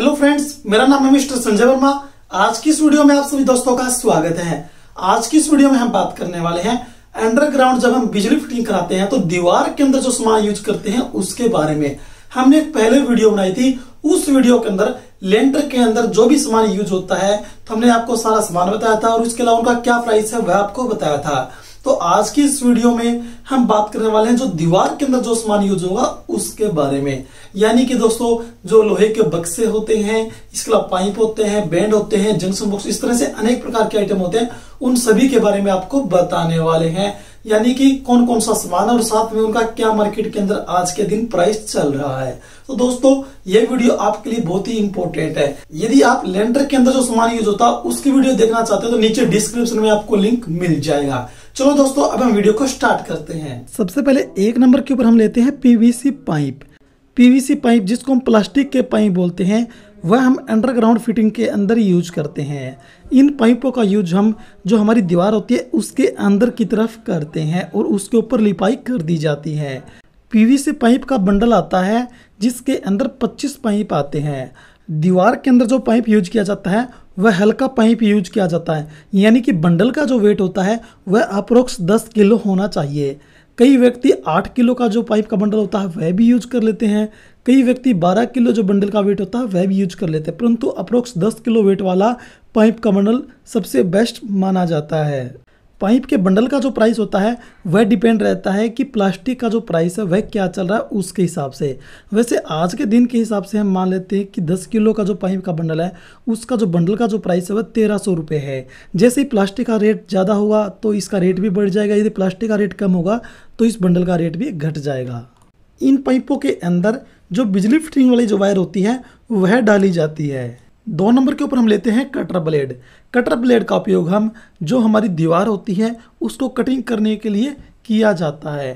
hello friends मेरा नाम है मिस्टर संजय वर्मा आज की इस वीडियो में आप सभी दोस्तों का स्वागत है आज की इस वीडियो में हम बात करने वाले हैं अंडरग्राउंड जब हम बिजली फिटिंग कराते हैं तो दीवार के अंदर जो सामान यूज करते हैं उसके बारे में हमने एक पहले वीडियो बनाई थी उस वीडियो के अंदर लेंटर के अंदर जो भी सामान यूज होता है तो हमने आपको सारा सामान बताया था और उसके अलावा उनका क्या प्राइस है वह आपको बताया था तो आज की इस वीडियो में हम बात करने वाले हैं जो दीवार के अंदर जो सामान यूज होगा उसके बारे में यानी कि दोस्तों जो लोहे के बक्से होते हैं इसके अलावा पाइप होते हैं बैंड होते हैं जंक्शन बॉक्स इस तरह से अनेक प्रकार के आइटम होते हैं उन सभी के बारे में आपको बताने वाले हैं यानी कि कौन कौन सा सामान और साथ में उनका क्या मार्केट के अंदर आज के दिन प्राइस चल रहा है तो दोस्तों ये वीडियो आपके लिए बहुत ही इंपॉर्टेंट है यदि आप लेंडर के अंदर जो सामान यूज होता है उसकी वीडियो देखना चाहते हो तो नीचे डिस्क्रिप्शन में आपको लिंक मिल जाएगा चलो दोस्तों अब हम वीडियो को स्टार्ट करते हैं सबसे पहले एक नंबर के ऊपर हम लेते हैं पीवीसी पाइप पीवीसी पाइप जिसको हम प्लास्टिक के पाइप बोलते हैं वह हम अंडरग्राउंड फिटिंग के अंदर यूज करते हैं इन पाइपों का यूज हम जो हमारी दीवार होती है उसके अंदर की तरफ करते हैं और उसके ऊपर लिपाई कर दी जाती है पीवीसी पाइप का बंडल आता है जिसके अंदर 25 पाइप आते हैं दीवार के अंदर जो पाइप यूज किया जाता है वह हल्का पाइप यूज किया जाता है यानी कि बंडल का जो वेट होता है वह अप्रोक्स दस किलो होना चाहिए कई व्यक्ति आठ किलो का जो पाइप का बंडल होता है वह भी यूज कर लेते हैं कई व्यक्ति 12 किलो जो बंडल का वेट होता है वह भी यूज कर लेते हैं परंतु अप्रोक्स 10 किलो वेट वाला पाइप का बंडल सबसे बेस्ट माना जाता है पाइप के बंडल का जो प्राइस होता है वह डिपेंड रहता है कि प्लास्टिक का जो प्राइस है वह क्या चल रहा है उसके हिसाब से वैसे आज के दिन के हिसाब से हम मान लेते हैं कि दस किलो का जो पाइप का बंडल है उसका जो बंडल का जो प्राइस है वह तेरह सौ रुपये है जैसे ही प्लास्टिक का रेट ज़्यादा होगा तो इसका रेट भी बढ़ जाएगा यदि प्लास्टिक का रेट कम होगा तो इस बंडल का रेट भी घट जाएगा इन पाइपों के अंदर जो बिजली फिटिंग वाली जो वायर होती है वह डाली जाती है दो नंबर के ऊपर हम लेते हैं कटर ब्लेड कटर ब्लेड का उपयोग हम जो हमारी दीवार होती है उसको कटिंग करने के लिए किया जाता है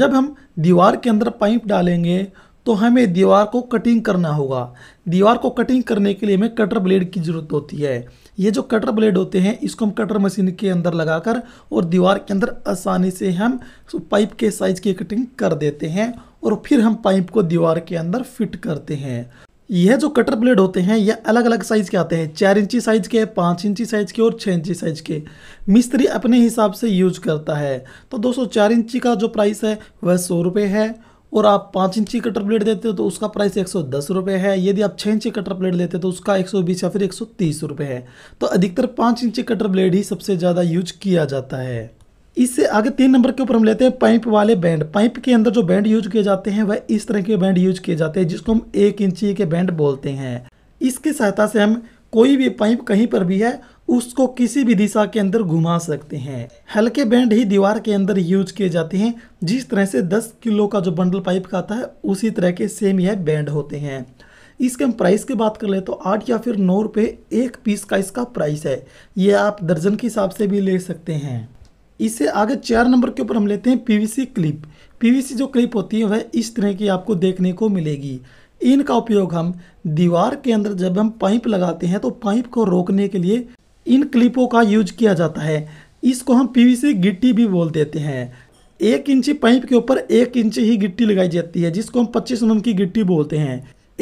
जब हम दीवार के अंदर पाइप डालेंगे तो हमें दीवार को कटिंग करना होगा दीवार को कटिंग करने के लिए हमें कटर ब्लेड की ज़रूरत होती है ये जो कटर ब्लेड होते हैं इसको हम कटर मशीन के अंदर लगाकर और दीवार के अंदर आसानी से हम पाइप के साइज़ की कटिंग कर देते हैं और फिर हम पाइप को दीवार के अंदर फिट करते हैं यह जो कटर ब्लेड होते हैं यह अलग अलग साइज़ के आते हैं चार इंची साइज़ के पाँच इंची साइज़ के और छः इंची साइज़ के मिस्त्री अपने हिसाब से यूज करता है तो दोस्तों चार इंची का जो प्राइस है वह सौ रुपये है और आप पाँच इंची कटर ब्लेड देते हो तो उसका प्राइस एक सौ दस रुपये है यदि आप छः इंची कटर ब्लेड लेते हो तो उसका एक सौ बीस या फिर एक सौ तीस रुपये है तो अधिकतर पाँच इंची कटर ब्लेड ही सबसे ज़्यादा यूज किया जाता है इससे आगे तीन नंबर के ऊपर हम लेते हैं पाइप वाले बैंड पाइप के अंदर जो बैंड यूज किए जाते हैं वह इस तरह के बैंड यूज किए जाते हैं जिसको हम एक इंची के बैंड बोलते हैं इसके सहायता से हम कोई भी पाइप कहीं पर भी है उसको किसी भी दिशा के अंदर घुमा सकते हैं हल्के बैंड ही दीवार के अंदर यूज किए जाते हैं जिस तरह से 10 किलो का जो बंडल पाइप का आता है उसी तरह के सेम यह बैंड होते हैं इसके हम प्राइस की बात कर ले तो आठ या फिर नौ रुपये एक पीस का इसका प्राइस है ये आप दर्जन के हिसाब से भी ले सकते हैं इसे आगे चार नंबर के ऊपर हम लेते हैं पीवीसी क्लिप पीवीसी जो क्लिप होती है वह इस तरह की आपको देखने को मिलेगी इनका उपयोग हम दीवार के अंदर जब हम पाइप लगाते हैं तो पाइप को रोकने के लिए इन क्लिपों का यूज किया जाता है इसको हम पीवीसी गिट्टी भी बोल देते हैं एक इंची पाइप के ऊपर एक इंच ही गिट्टी लगाई जाती है जिसको हम पच्चीस एम mm की गिट्टी बोलते हैं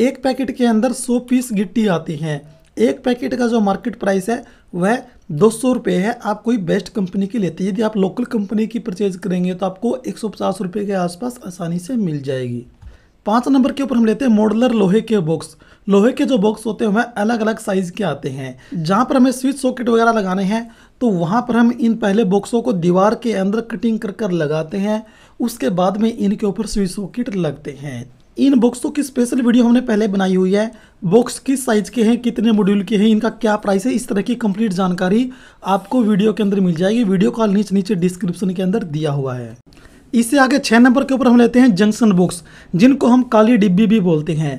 एक पैकेट के अंदर सौ पीस गिट्टी आती है एक पैकेट का जो मार्केट प्राइस है वह दो सौ रुपये है आप कोई बेस्ट कंपनी की लेते हैं यदि आप लोकल कंपनी की परचेज करेंगे तो आपको एक सौ पचास रुपये के आसपास आसानी से मिल जाएगी पाँच नंबर के ऊपर हम लेते हैं मॉडलर लोहे के बॉक्स लोहे के जो बॉक्स होते हैं वह अलग अलग साइज़ के आते हैं जहाँ पर हमें स्विच सॉकेट वगैरह लगाने हैं तो वहाँ पर हम इन पहले बॉक्सों को दीवार के अंदर कटिंग कर कर लगाते हैं उसके बाद में इनके ऊपर स्विच सॉकेट लगते हैं इन बुक्सों की स्पेशल वीडियो हमने पहले बनाई हुई है बुक्स किस साइज़ के हैं कितने मॉड्यूल के हैं इनका क्या प्राइस है इस तरह की कंप्लीट जानकारी आपको वीडियो के अंदर मिल जाएगी वीडियो का नीचे नीचे डिस्क्रिप्शन के अंदर दिया हुआ है इससे आगे छः नंबर के ऊपर हम लेते हैं जंक्शन बुक्स जिनको हम काली डिब्बी भी बोलते हैं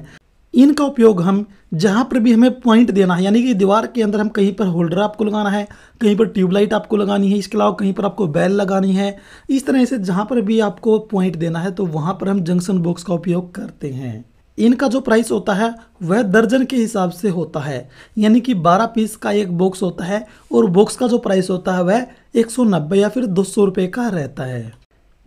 इनका उपयोग हम जहाँ पर भी हमें पॉइंट देना है यानी कि दीवार के अंदर हम कहीं पर होल्डर आपको लगाना है कहीं पर ट्यूबलाइट आपको लगानी है इसके अलावा कहीं पर आपको बैल लगानी है इस तरह से जहाँ पर भी आपको पॉइंट देना है तो वहाँ पर हम जंक्शन बॉक्स का उपयोग करते हैं इनका जो प्राइस होता है वह दर्जन के हिसाब से होता है यानी कि 12 पीस का एक बॉक्स होता है और बॉक्स का जो प्राइस होता है वह 190 या फिर दो सौ का रहता है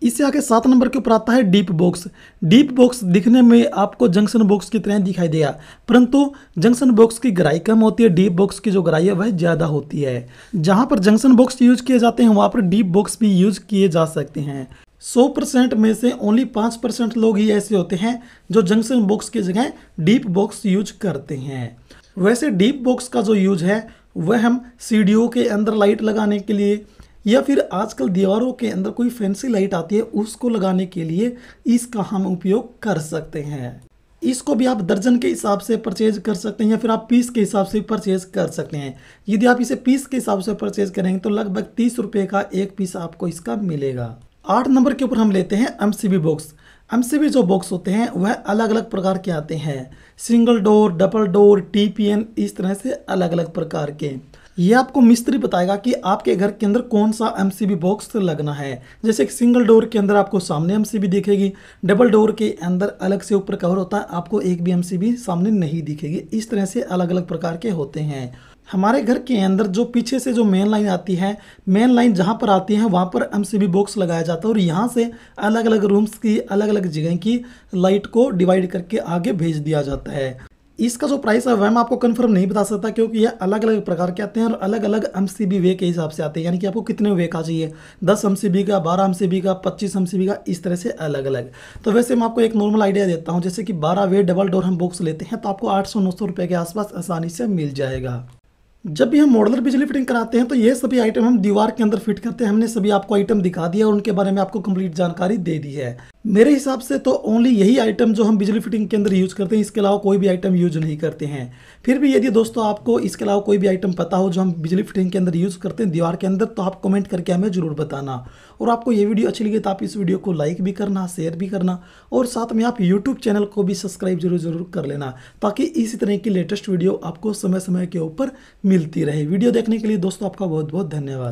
इससे आगे सात नंबर के ऊपर आता है डीप बॉक्स डीप बॉक्स दिखने में आपको जंक्शन बॉक्स की तरह दिखाई देगा परंतु जंक्शन बॉक्स की गराई कम होती है डीप बॉक्स की जो गराई है वह ज़्यादा होती है जहाँ पर जंक्शन बॉक्स यूज किए जाते हैं वहाँ पर डीप बॉक्स भी यूज किए जा सकते हैं सौ परसेंट में से ओनली पाँच परसेंट लोग ही ऐसे होते हैं जो जंक्शन बॉक्स की जगह डीप बॉक्स यूज करते हैं वैसे डीप बॉक्स का जो यूज है वह हम सी के अंदर लाइट लगाने के लिए या फिर आजकल दीवारों के अंदर कोई फैंसी लाइट आती है उसको लगाने के लिए इसका हम उपयोग कर सकते हैं इसको भी आप दर्जन के हिसाब से परचेज कर सकते हैं या फिर आप पीस के हिसाब से परचेज कर सकते हैं यदि आप इसे पीस के हिसाब से परचेज करेंगे तो लगभग तीस रुपये का एक पीस आपको इसका मिलेगा आठ नंबर के ऊपर हम लेते हैं एम बॉक्स एम जो बॉक्स होते हैं वह अलग अलग प्रकार के आते हैं single door double door T इस तरह से अलग अलग प्रकार के ये आपको मिस्त्री बताएगा कि आपके घर के अंदर कौन सा एम बॉक्स लगना है जैसे कि सिंगल डोर के अंदर आपको सामने एम दिखेगी डबल डोर के अंदर अलग से ऊपर कवर होता है आपको एक भी एम सामने नहीं दिखेगी इस तरह से अलग अलग प्रकार के होते हैं हमारे घर के अंदर जो पीछे से जो मेन लाइन आती है मेन लाइन जहाँ पर आती है वहाँ पर एम बॉक्स लगाया जाता है और यहाँ से अलग अलग रूम्स की अलग अलग जगह की लाइट को डिवाइड करके आगे भेज दिया जाता है इसका जो प्राइस है वह मैं आपको कंफर्म नहीं बता सकता क्योंकि ये अलग अलग प्रकार के आते हैं और अलग अलग एम वे के हिसाब से आते हैं यानी कि आपको कितने वे का चाहिए दस एम का बारह एम का पच्चीस एम का इस तरह से अलग अलग तो वैसे मैं आपको एक नॉर्मल आइडिया देता हूँ जैसे कि बारह वे डबल डोर हम बॉक्स लेते हैं तो आपको आठ सौ के आसपास आसानी से मिल जाएगा जब भी हम मॉडलर बिजली फिटिंग कराते हैं तो ये सभी आइटम हम दीवार के अंदर फिट करते हैं हमने सभी आपको आइटम दिखा दिया और उनके बारे में आपको कंप्लीट जानकारी दे दी है मेरे हिसाब से तो ओनली यही आइटम जो हम बिजली फिटिंग के अंदर यूज़ करते हैं इसके अलावा कोई भी आइटम यूज नहीं करते हैं फिर भी यदि दोस्तों आपको इसके अलावा कोई भी आइटम पता हो जो हम बिजली फिटिंग के अंदर यूज़ करते हैं दीवार के अंदर तो आप कमेंट करके हमें ज़रूर बताना और आपको ये वीडियो अच्छी लगी तो आप इस वीडियो को लाइक भी करना शेयर भी करना और साथ में आप यूट्यूब चैनल को भी सब्सक्राइब जरूर जरूर कर लेना ताकि इसी तरह की लेटेस्ट वीडियो आपको समय समय के ऊपर मिलती रहे वीडियो देखने के लिए दोस्तों आपका बहुत बहुत धन्यवाद